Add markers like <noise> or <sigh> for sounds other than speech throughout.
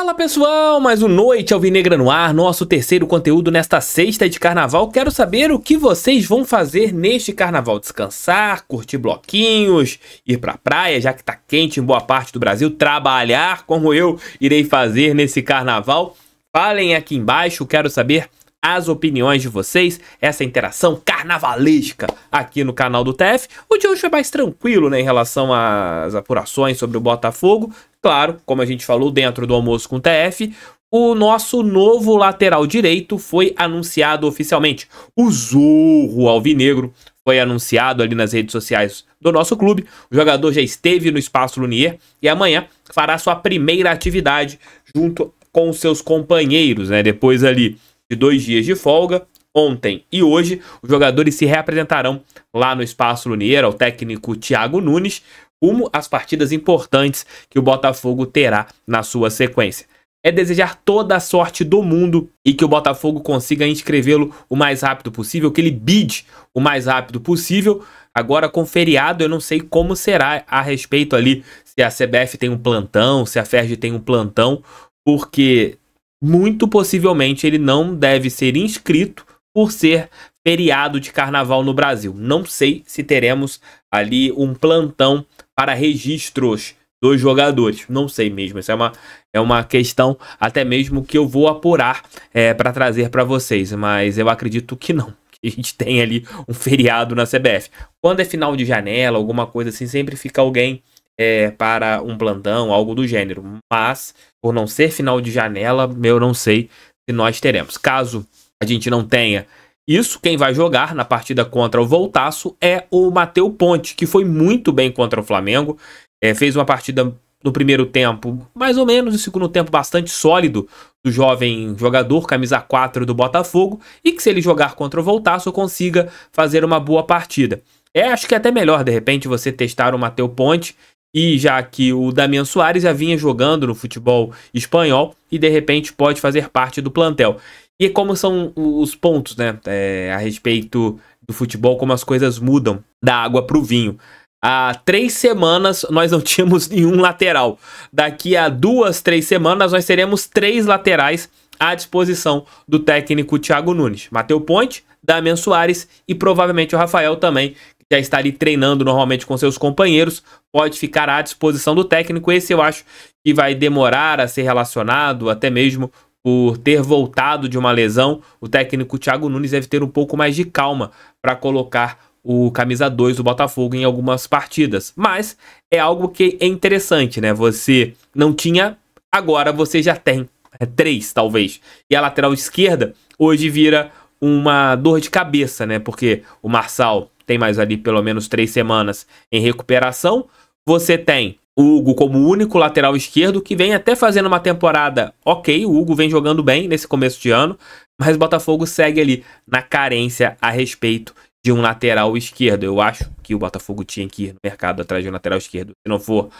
Fala pessoal, mais um Noite Alvinegra no ar, nosso terceiro conteúdo nesta sexta de carnaval. Quero saber o que vocês vão fazer neste carnaval. Descansar, curtir bloquinhos, ir pra praia, já que tá quente em boa parte do Brasil, trabalhar como eu irei fazer nesse carnaval. Falem aqui embaixo, quero saber as opiniões de vocês, essa interação carnavalesca aqui no canal do TF. O de hoje foi é mais tranquilo né, em relação às apurações sobre o Botafogo. Claro, como a gente falou dentro do almoço com o TF, o nosso novo lateral direito foi anunciado oficialmente. O Zorro Alvinegro foi anunciado ali nas redes sociais do nosso clube. O jogador já esteve no Espaço Lunier e amanhã fará sua primeira atividade junto com os seus companheiros, né? Depois ali de dois dias de folga. Ontem e hoje, os jogadores se reapresentarão lá no Espaço Lunier, ao técnico Thiago Nunes, como as partidas importantes que o Botafogo terá na sua sequência é desejar toda a sorte do mundo e que o Botafogo consiga inscrevê-lo o mais rápido possível, que ele bide o mais rápido possível. Agora, com feriado, eu não sei como será a respeito ali, se a CBF tem um plantão, se a FERJ tem um plantão, porque muito possivelmente ele não deve ser inscrito por ser feriado de carnaval no Brasil. Não sei se teremos ali um plantão para registros dos jogadores. Não sei mesmo. Isso é uma, é uma questão até mesmo que eu vou apurar é, para trazer para vocês. Mas eu acredito que não. <laughs> Que a gente tem ali um feriado na CBF. Quando é final de janela, alguma coisa assim, sempre fica alguém é, para um plantão, algo do gênero. Mas, por não ser final de janela, eu não sei se nós teremos. Caso a gente não tenha isso, quem vai jogar na partida contra o Voltaço é o Mateu Ponte, que foi muito bem contra o Flamengo. É, fez uma partida no primeiro tempo, mais ou menos, no segundo tempo bastante sólido do jovem jogador, camisa 4 do Botafogo, e que se ele jogar contra o Voltaço consiga fazer uma boa partida. É, acho que é até melhor, de repente, você testar o Mateu Ponte e já que o Damian Soares já vinha jogando no futebol espanhol e de repente pode fazer parte do plantel. E como são os pontos, né, é, a respeito do futebol, como as coisas mudam da água para o vinho. Há três semanas nós não <laughs> tínhamos nenhum lateral. Daqui a duas, três semanas nós teremos três laterais à disposição do técnico Thiago Nunes. Mateu Ponte, Damian Soares e provavelmente o Rafael também, já está ali treinando normalmente com seus companheiros, pode ficar à disposição do técnico. Esse eu acho que vai demorar a ser relacionado, até mesmo por ter voltado de uma lesão. O técnico Thiago Nunes deve ter um pouco mais de calma para colocar o camisa 2 do Botafogo em algumas partidas. Mas é algo que é interessante, né? Você não tinha, agora você já tem. É três, talvez. E a lateral esquerda hoje vira uma dor de cabeça, né? Porque o Marçal tem mais ali pelo menos três semanas em recuperação. Você tem o Hugo como único lateral esquerdo, que vem até fazendo uma temporada ok. O Hugo vem jogando bem nesse começo de ano, mas o Botafogo segue ali na carência a respeito de um lateral esquerdo. Eu acho que o Botafogo tinha que ir no mercado atrás de um lateral esquerdo. Se não for um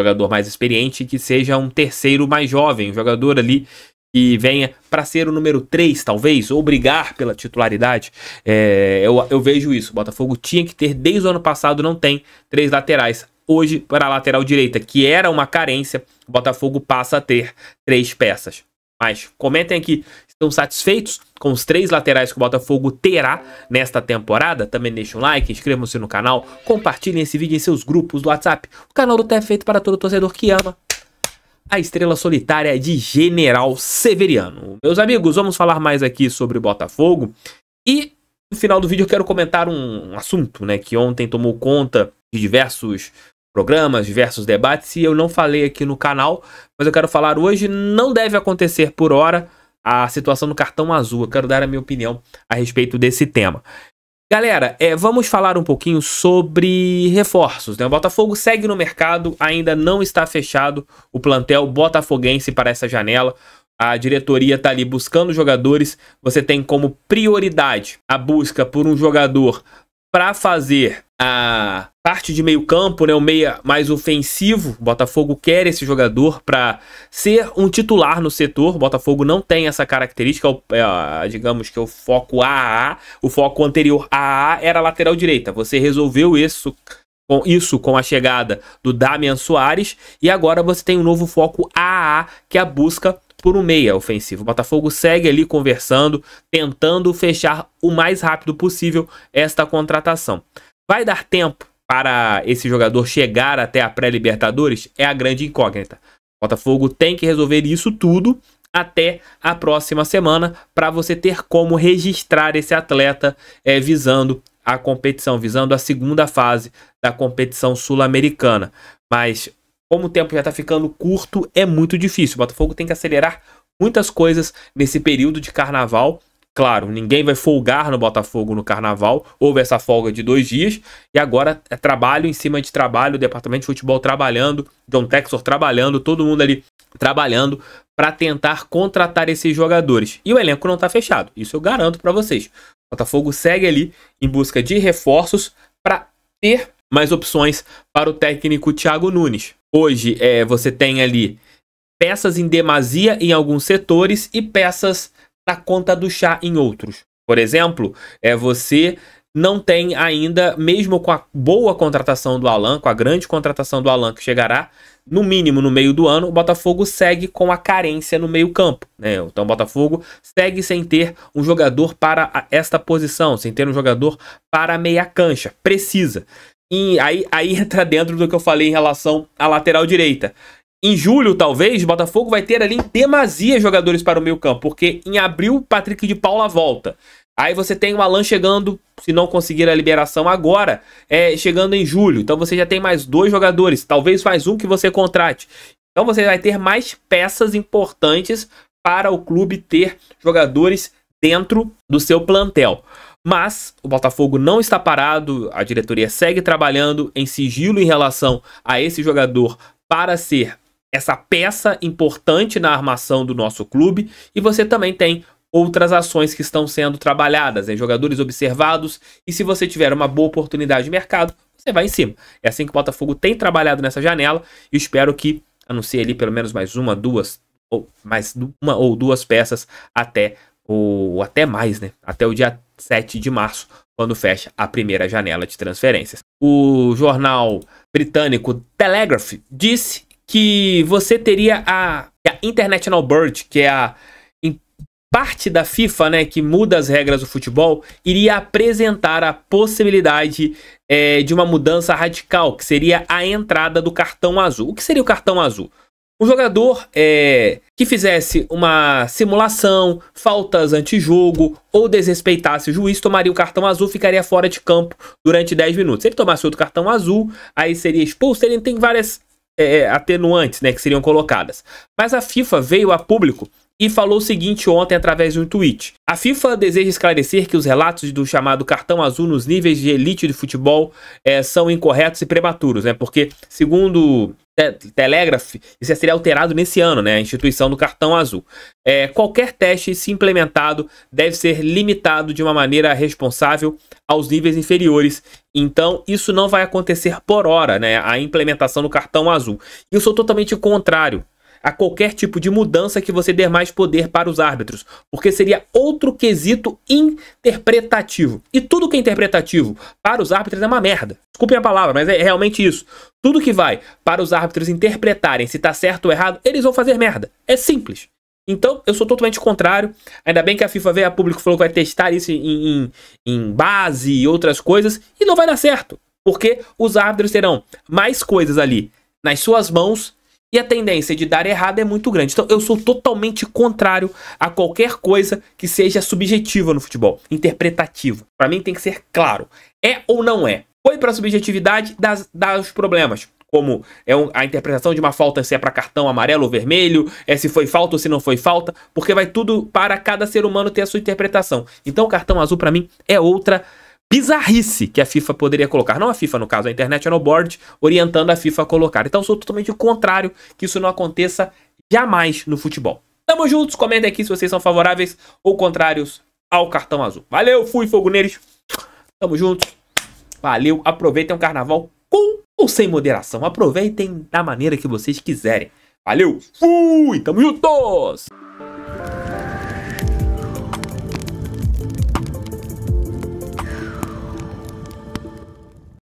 jogador mais experiente, que seja um terceiro mais jovem, um jogador ali que venha para ser o número 3, talvez, ou brigar pela titularidade. É, eu, eu vejo isso. O Botafogo tinha que ter, desde o ano passado, não tem três laterais. Hoje, para a lateral direita, que era uma carência, o Botafogo passa a ter três peças. Mas comentem aqui, estão satisfeitos com os três laterais que o Botafogo terá nesta temporada? Também deixem um like, inscrevam-se no canal, compartilhem esse vídeo em seus grupos do WhatsApp. O canal do Té é feito para todo torcedor que ama a Estrela Solitária de General Severiano. Meus amigos, vamos falar mais aqui sobre o Botafogo. E no final do vídeo eu quero comentar um assunto, né? Que ontem tomou conta de diversos programas, diversos debates. E eu não falei aqui no canal, mas eu quero falar hoje. Não deve acontecer por hora a situação do cartão azul. Eu quero dar a minha opinião a respeito desse tema. Galera, é, vamos falar um pouquinho sobre reforços. Né? O Botafogo segue no mercado, ainda não está fechado o plantel botafoguense para essa janela. A diretoria está ali buscando jogadores. Você tem como prioridade a busca por um jogador para fazer a parte de meio campo, né, o meia mais ofensivo. O Botafogo quer esse jogador para ser um titular no setor. O Botafogo não tem essa característica, é, digamos que o foco AA, o foco anterior AA era lateral direita. Você resolveu isso com isso com a chegada do Damian Soares e agora você tem um novo foco AA, que é a busca por um meia ofensivo. O Botafogo segue ali conversando, tentando fechar o mais rápido possível esta contratação. Vai dar tempo para esse jogador chegar até a pré-Libertadores é a grande incógnita. O Botafogo tem que resolver isso tudo até a próxima semana para você ter como registrar esse atleta é, visando a competição, visando a segunda fase da competição sul-americana. Mas como o tempo já está ficando curto, é muito difícil. O Botafogo tem que acelerar muitas coisas nesse período de carnaval Claro, ninguém vai folgar no Botafogo no carnaval. Houve essa folga de dois dias. E agora é trabalho em cima de trabalho, o departamento de futebol trabalhando, John Texor trabalhando, todo mundo ali trabalhando para tentar contratar esses jogadores. E o elenco não está fechado, isso eu garanto para vocês. O Botafogo segue ali em busca de reforços para ter mais opções para o técnico Thiago Nunes. Hoje é, você tem ali peças em demasia em alguns setores e peças na conta do chá em outros. Por exemplo, é você não tem ainda, mesmo com a boa contratação do Alan, com a grande contratação do Alan que chegará, no mínimo no meio do ano, o Botafogo segue com a carência no meio-campo. Né? Então o Botafogo segue sem ter um jogador para esta posição, sem ter um jogador para a meia cancha. Precisa. E aí, aí <laughs> entra dentro do que eu falei em relação à lateral direita em julho, talvez, o Botafogo vai ter ali em demasia jogadores para o meio campo, porque em abril, Patrick de Paula volta. Aí você tem o Alan chegando, se não conseguir a liberação agora, é, chegando em julho. Então você já tem mais dois jogadores, talvez mais um que você contrate. Então você vai ter mais peças importantes para o clube ter jogadores dentro do seu plantel. Mas o Botafogo não está parado, a diretoria segue trabalhando em sigilo em relação a esse jogador para ser essa peça importante na armação do nosso clube e você também tem outras ações que estão sendo trabalhadas, em jogadores observados e se você tiver uma boa oportunidade de mercado, você vai em cima. É assim que o Botafogo tem trabalhado nessa janela e espero que anuncie ali pelo menos mais uma, duas ou mais uma ou duas peças até o até mais, né? Até o dia 7 de março, quando fecha a primeira janela de transferências. O jornal britânico Telegraph disse que você teria a, a International Board, que é a parte da FIFA, né, que muda as regras do futebol, iria apresentar a possibilidade é, de uma mudança radical, que seria a entrada do cartão azul. O que seria o cartão azul? Um jogador é, que fizesse uma simulação, faltas antijogo ou desrespeitasse o juiz tomaria o cartão azul ficaria fora de campo durante 10 minutos. Se ele tomasse outro cartão azul, aí seria expulso. Ele tem várias é, é, atenuantes né, que seriam colocadas. Mas a FIFA veio a público e falou o seguinte ontem através de um tweet. A FIFA deseja esclarecer que os relatos do chamado cartão azul nos níveis de elite de futebol é, são incorretos e prematuros, né? Porque, segundo Telegraph, isso ia ser alterado nesse ano, né? A instituição do cartão azul. É, qualquer teste, se implementado, deve ser limitado de uma maneira responsável aos níveis inferiores. Então, isso não vai acontecer por hora, né? A implementação do cartão azul. Eu sou totalmente contrário a qualquer tipo de mudança que você der mais poder para os árbitros, porque seria outro quesito interpretativo. E tudo que é interpretativo para os árbitros é uma merda. Desculpem a palavra, mas é realmente isso. Tudo que vai para os árbitros interpretarem se está certo ou errado, eles vão fazer merda. É simples. Então, eu sou totalmente contrário. Ainda bem que a FIFA veio a público e falou que vai testar isso em, em, em base e outras coisas, e não vai dar certo. Porque os árbitros terão mais coisas ali nas suas mãos e a tendência de dar errado é muito grande. Então eu sou totalmente contrário a qualquer coisa que seja subjetiva no futebol, interpretativa. Para mim tem que ser claro, é ou não é. Foi para a subjetividade das, das problemas como é a interpretação de uma falta se é para cartão amarelo ou vermelho, é se foi falta ou se não foi falta, porque vai tudo para cada ser humano ter a sua interpretação. Então, o cartão azul para mim é outra bizarrice que a FIFA poderia colocar. Não a FIFA, no caso, a International Board orientando a FIFA a colocar. Então sou totalmente o contrário que isso não aconteça jamais no futebol. Tamo juntos, comenta aqui se vocês são favoráveis ou contrários ao cartão azul. Valeu, fui, fogo neles. Tamo juntos. Valeu, aproveitem o carnaval com ou sem moderação. Aproveitem da maneira que vocês quiserem. Valeu, fui, tamo juntos!